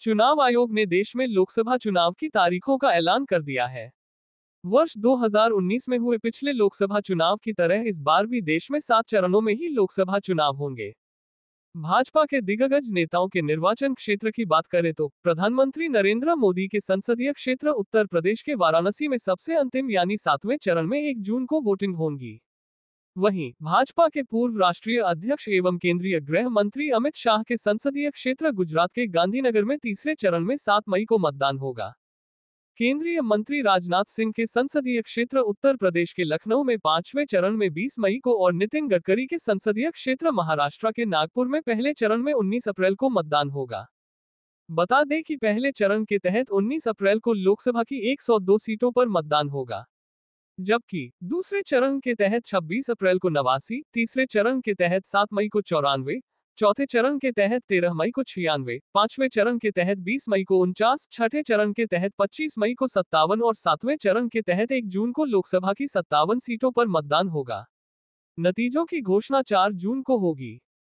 चुनाव आयोग ने देश में लोकसभा चुनाव की तारीखों का ऐलान कर दिया है वर्ष 2019 में हुए पिछले लोकसभा चुनाव की तरह इस बार भी देश में सात चरणों में ही लोकसभा चुनाव होंगे भाजपा के दिग्गज नेताओं के निर्वाचन क्षेत्र की बात करें तो प्रधानमंत्री नरेंद्र मोदी के संसदीय क्षेत्र उत्तर प्रदेश के वाराणसी में सबसे अंतिम यानी सातवें चरण में एक जून को वोटिंग होंगी वहीं भाजपा के पूर्व राष्ट्रीय अध्यक्ष एवं केंद्रीय गृह मंत्री अमित शाह के संसदीय क्षेत्र गुजरात के गांधीनगर में तीसरे चरण में सात मई को मतदान होगा केंद्रीय मंत्री राजनाथ सिंह के संसदीय क्षेत्र उत्तर प्रदेश के लखनऊ में पांचवें चरण में 20 मई को और नितिन गडकरी के संसदीय क्षेत्र महाराष्ट्र के नागपुर में पहले चरण में 19 अप्रैल को मतदान होगा बता दें कि पहले चरण के तहत 19 अप्रैल को लोकसभा की 102 सीटों पर मतदान होगा जबकि दूसरे चरण के तहत 26 अप्रैल को नवासी तीसरे चरण के तहत 7 मई को चौरानवे चौथे चरण के तहत 13 मई को छियानवे पांचवे चरण के तहत 20 मई को उनचास छठे चरण के तहत 25 मई को सत्तावन और सातवें चरण के तहत 1 जून को लोकसभा की सत्तावन सीटों पर मतदान होगा नतीजों की घोषणा 4 जून को होगी